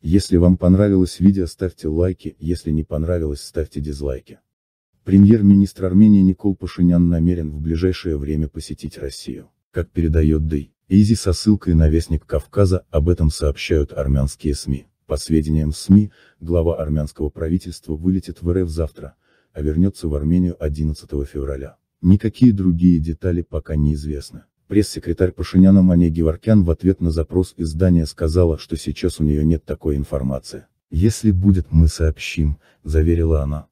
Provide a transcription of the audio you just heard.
Если вам понравилось видео ставьте лайки, если не понравилось ставьте дизлайки. Премьер-министр Армении Никол Пашинян намерен в ближайшее время посетить Россию, как передает Дэй. Изи со ссылкой на Вестник Кавказа, об этом сообщают армянские СМИ. По сведениям СМИ, глава армянского правительства вылетит в РФ завтра, а вернется в Армению 11 февраля. Никакие другие детали пока неизвестны. Пресс-секретарь Пашиняна Мане Геворкян в ответ на запрос издания сказала, что сейчас у нее нет такой информации. «Если будет, мы сообщим», – заверила она.